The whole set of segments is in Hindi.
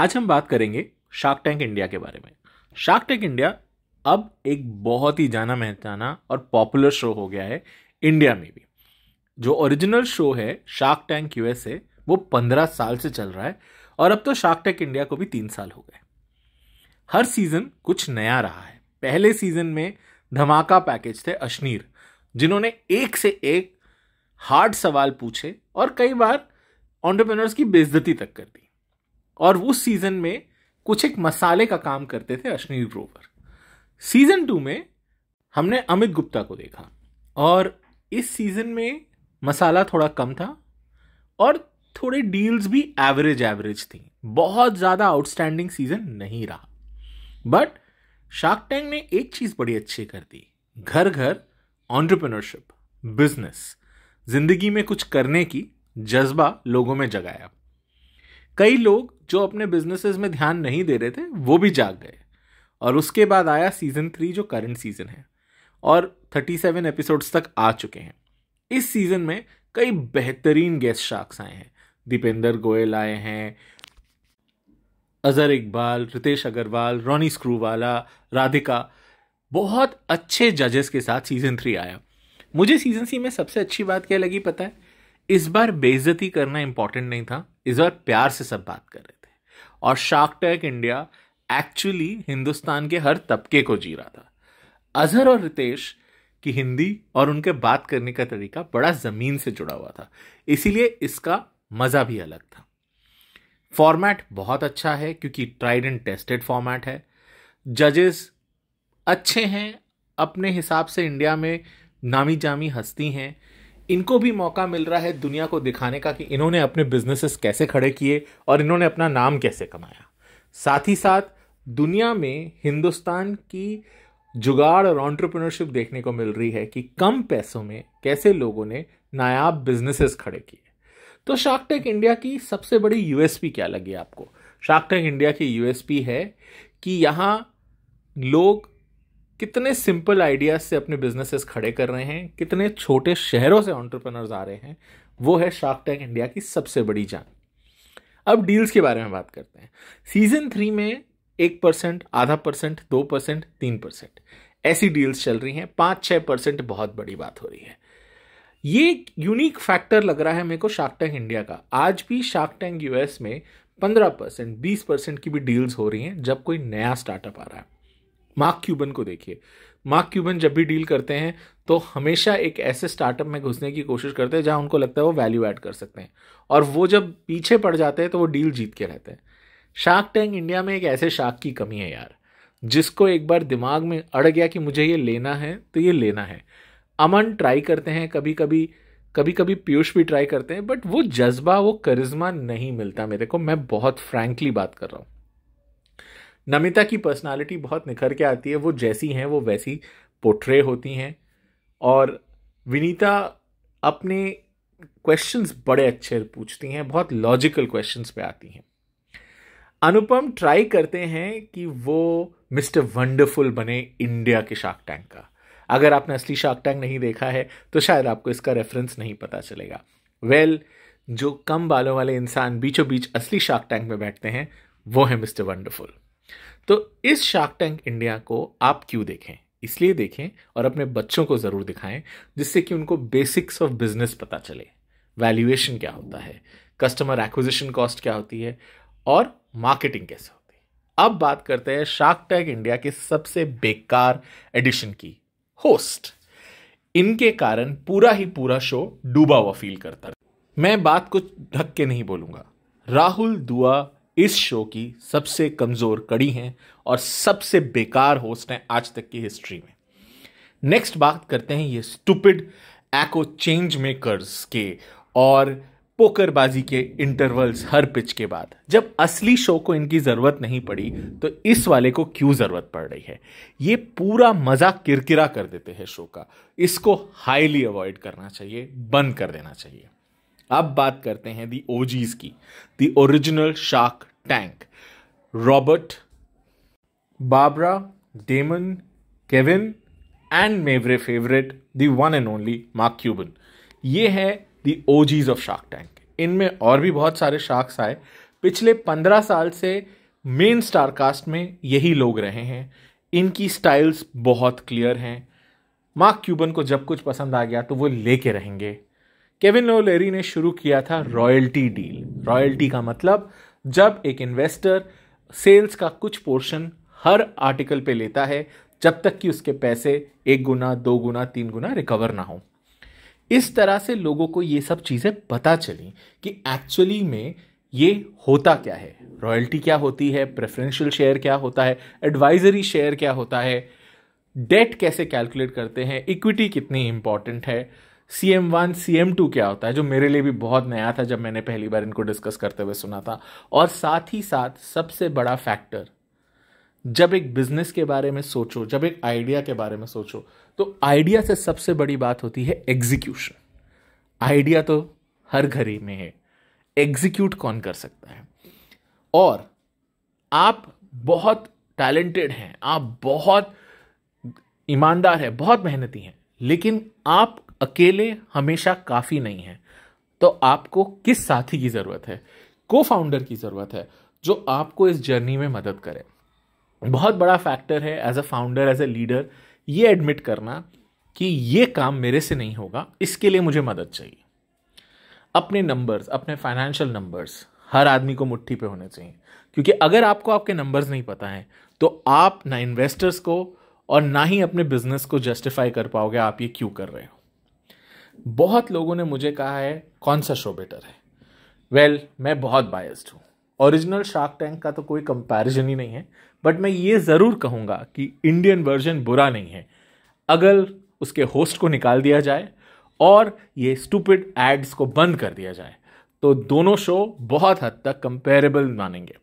आज हम बात करेंगे शार्क टैंक इंडिया के बारे में शार्क टैंक इंडिया अब एक बहुत ही जाना महताना और पॉपुलर शो हो गया है इंडिया में भी जो ओरिजिनल शो है शार्क टैंक यूएसए वो पंद्रह साल से चल रहा है और अब तो शार्क टैंक इंडिया को भी तीन साल हो गए हर सीज़न कुछ नया रहा है पहले सीज़न में धमाका पैकेज थे अश्नीर जिन्होंने एक से एक हार्ड सवाल पूछे और कई बार ऑन्टरप्रेनर्स की बेइज्जती तक कर दी और उस सीजन में कुछ एक मसाले का काम करते थे अश्नील ग्रोवर सीजन टू में हमने अमित गुप्ता को देखा और इस सीजन में मसाला थोड़ा कम था और थोड़े डील्स भी एवरेज एवरेज थी बहुत ज़्यादा आउटस्टैंडिंग सीजन नहीं रहा बट शार्क टैंक ने एक चीज़ बड़ी अच्छी कर दी घर घर ऑन्टरप्रनरशिप बिजनेस जिंदगी में कुछ करने की जज्बा लोगों में जगाया कई लोग जो अपने बिजनेसेस में ध्यान नहीं दे रहे थे वो भी जाग गए और उसके बाद आया सीज़न थ्री जो करंट सीज़न है और थर्टी सेवन एपिसोड्स तक आ चुके हैं इस सीज़न में कई बेहतरीन गेस्ट शार्क्स आए हैं दीपेंद्र गोयल आए हैं अजहर इकबाल रितेश अग्रवाल रोनी स्क्रूवाला राधिका बहुत अच्छे जजेस के साथ सीज़न थ्री आया मुझे सीज़न थ्री में सबसे अच्छी बात क्या लगी पता है इस बार बेइज्जती करना इंपॉर्टेंट नहीं था इस बार प्यार से सब बात कर रहे और Shark Tank India actually Hindustan के हर तबके को जी रहा था अजहर और रितेश की हिंदी और उनके बात करने का तरीका बड़ा ज़मीन से जुड़ा हुआ था इसीलिए इसका मज़ा भी अलग था फॉर्मेट बहुत अच्छा है क्योंकि ट्राइड एंड टेस्टेड फॉर्मेट है जजेस अच्छे हैं अपने हिसाब से इंडिया में नामी जामी हस्ती हैं इनको भी मौका मिल रहा है दुनिया को दिखाने का कि इन्होंने अपने बिजनेसेस कैसे खड़े किए और इन्होंने अपना नाम कैसे कमाया साथ ही साथ दुनिया में हिंदुस्तान की जुगाड़ और ऑन्टरप्रिनरशिप देखने को मिल रही है कि कम पैसों में कैसे लोगों ने नायाब बिजनेसेस खड़े किए तो शार्क इंडिया की सबसे बड़ी यूएसपी क्या लगी आपको शार्क इंडिया की यूएसपी है कि यहाँ लोग कितने सिंपल आइडियाज से अपने बिजनेसेस खड़े कर रहे हैं कितने छोटे शहरों से ऑन्टरप्रनर्स आ रहे हैं वो है शार्क टैंक इंडिया की सबसे बड़ी जान अब डील्स के बारे में बात करते हैं सीजन थ्री में एक परसेंट आधा परसेंट दो परसेंट तीन परसेंट ऐसी डील्स चल रही हैं पाँच छः परसेंट बहुत बड़ी बात हो रही है ये एक यूनिक फैक्टर लग रहा है मेरे को शार्क टैंक इंडिया का आज भी शार्क टैंक यूएस में पंद्रह परसेंट बीस परसेंट की भी डील्स हो रही हैं जब कोई नया स्टार्टअप आ रहा है मार्क क्यूबन को देखिए मार्क क्यूबन जब भी डील करते हैं तो हमेशा एक ऐसे स्टार्टअप में घुसने की कोशिश करते हैं जहाँ उनको लगता है वो वैल्यू ऐड कर सकते हैं और वो जब पीछे पड़ जाते हैं तो वो डील जीत के रहते हैं शार्क टैंक इंडिया में एक ऐसे शार्क की कमी है यार जिसको एक बार दिमाग में अड़ गया कि मुझे ये लेना है तो ये लेना है अमन ट्राई करते हैं कभी कभी कभी कभी पीयूष भी ट्राई करते हैं बट वो जज्बा वो करिज्मा नहीं मिलता मेरे को मैं बहुत फ्रैंकली बात कर रहा हूँ नमिता की पर्सनालिटी बहुत निखर के आती है वो जैसी हैं वो वैसी पोट्रे होती हैं और विनीता अपने क्वेश्चंस बड़े अच्छे पूछती हैं बहुत लॉजिकल क्वेश्चंस पे आती हैं अनुपम ट्राई करते हैं कि वो मिस्टर वंडरफुल बने इंडिया के शार्क टैंक का अगर आपने असली शार्क टैंक नहीं देखा है तो शायद आपको इसका रेफरेंस नहीं पता चलेगा वेल well, जो कम बालों वाले इंसान बीचों बीच असली शार्क टैंक में बैठते हैं वो है मिस्टर वंडरफुल तो इस शार्क टैंक इंडिया को आप क्यों देखें इसलिए देखें और अपने बच्चों को ज़रूर दिखाएं जिससे कि उनको बेसिक्स ऑफ बिजनेस पता चले वैल्यूएशन क्या होता है कस्टमर एक्विजिशन कॉस्ट क्या होती है और मार्केटिंग कैसे होती है अब बात करते हैं शार्क टैंक इंडिया के सबसे बेकार एडिशन की होस्ट इनके कारण पूरा ही पूरा शो डूबा हुआ फील करता मैं बात कुछ ढक के नहीं बोलूंगा राहुल दुआ इस शो की सबसे कमज़ोर कड़ी हैं और सबसे बेकार होस्ट हैं आज तक की हिस्ट्री में नेक्स्ट बात करते हैं ये स्टूपिड एको चेंज मेकर्स के और पोकरबाजी के इंटरवल्स हर पिच के बाद जब असली शो को इनकी ज़रूरत नहीं पड़ी तो इस वाले को क्यों ज़रूरत पड़ रही है ये पूरा मज़ा किरकिरा कर देते हैं शो का इसको हाईली अवॉइड करना चाहिए बंद कर देना चाहिए अब बात करते हैं दी ओजीज की the original Shark Tank Robert Barbara Daymond Kevin and my very favourite the one and only Mark Cuban ये है the OGs of Shark Tank इनमें और भी बहुत सारे शार्क्स आए पिछले पंद्रह साल से मेन स्टार कास्ट में यही लोग रहे हैं इनकी स्टाइल्स बहुत क्लियर हैं मार्क क्यूबन को जब कुछ पसंद आ गया तो वो लेके रहेंगे केविन लेरी ने शुरू किया था रॉयल्टी डील रॉयल्टी का मतलब जब एक इन्वेस्टर सेल्स का कुछ पोर्शन हर आर्टिकल पे लेता है जब तक कि उसके पैसे एक गुना दो गुना तीन गुना रिकवर ना हो इस तरह से लोगों को ये सब चीज़ें पता चली कि एक्चुअली में ये होता क्या है रॉयल्टी क्या होती है प्रेफरेंशियल शेयर क्या होता है एडवाइजरी शेयर क्या होता है डेट कैसे कैलकुलेट करते हैं इक्विटी कितनी इंपॉर्टेंट है C M one C M two क्या होता है जो मेरे लिए भी बहुत नया था जब मैंने पहली बार इनको डिस्कस करते हुए सुना था और साथ ही साथ सबसे बड़ा फैक्टर जब एक बिजनेस के बारे में सोचो जब एक आइडिया के बारे में सोचो तो आइडिया से सबसे बड़ी बात होती है एग्जीक्यूशन आइडिया तो हर घर ही में है एग्जीक्यूट कौन कर सकता है और आप बहुत टैलेंटेड हैं आप बहुत ईमानदार हैं बहुत मेहनती हैं लेकिन आप अकेले हमेशा काफ़ी नहीं है तो आपको किस साथी की ज़रूरत है को फाउंडर की ज़रूरत है जो आपको इस जर्नी में मदद करे बहुत बड़ा फैक्टर है as a founder as a leader ये एडमिट करना कि ये काम मेरे से नहीं होगा इसके लिए मुझे मदद चाहिए अपने नंबर्स अपने फाइनेंशियल नंबर्स हर आदमी को मुट्ठी पे होने चाहिए क्योंकि अगर आपको आपके नंबर्स नहीं पता हैं तो आप ना इन्वेस्टर्स को और ना ही अपने बिजनेस को जस्टिफाई कर पाओगे आप ये क्यों कर रहे हो बहुत लोगों ने मुझे कहा है कौन सा शो बेटर है वेल well, मैं बहुत बायस्ड हूँ ओरिजिनल शार्क टैंक का तो कोई कंपैरिजन ही नहीं है बट मैं ये ज़रूर कहूँगा कि इंडियन वर्जन बुरा नहीं है अगर उसके होस्ट को निकाल दिया जाए और ये स्टूपिड एड्स को बंद कर दिया जाए तो दोनों शो बहुत हद तक कंपेरेबल मानेंगे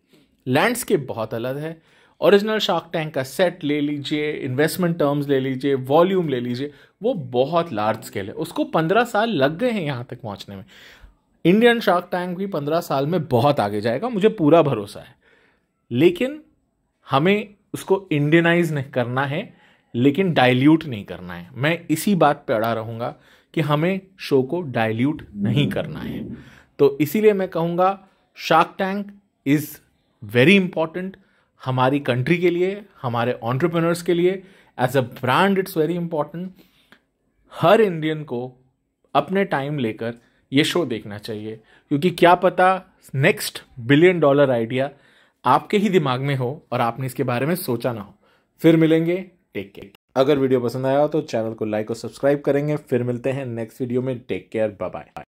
लैंडस्केप बहुत अलग है ओरिजिनल शार्क टैंक का सेट ले लीजिए इन्वेस्टमेंट टर्म्स ले लीजिए वॉल्यूम ले लीजिए वो बहुत लार्ज स्केल है उसको पंद्रह साल लग गए हैं यहाँ तक पहुँचने में इंडियन शार्क टैंक भी पंद्रह साल में बहुत आगे जाएगा मुझे पूरा भरोसा है लेकिन हमें उसको इंडियनाइज नहीं करना है लेकिन डाइल्यूट नहीं करना है मैं इसी बात पे अड़ा रहूँगा कि हमें शो को डाइल्यूट नहीं करना है तो इसीलिए मैं कहूँगा Shark Tank is very important हमारी कंट्री के लिए हमारे ऑन्ट्रप्रनर्स के लिए as a brand it's very important हर इंडियन को अपने टाइम लेकर ये शो देखना चाहिए क्योंकि क्या पता नेक्स्ट बिलियन डॉलर आइडिया आपके ही दिमाग में हो और आपने इसके बारे में सोचा ना हो फिर मिलेंगे टेक केयर अगर वीडियो पसंद आया हो तो चैनल को लाइक और सब्सक्राइब करेंगे फिर मिलते हैं नेक्स्ट वीडियो में टेक केयर बाय बाय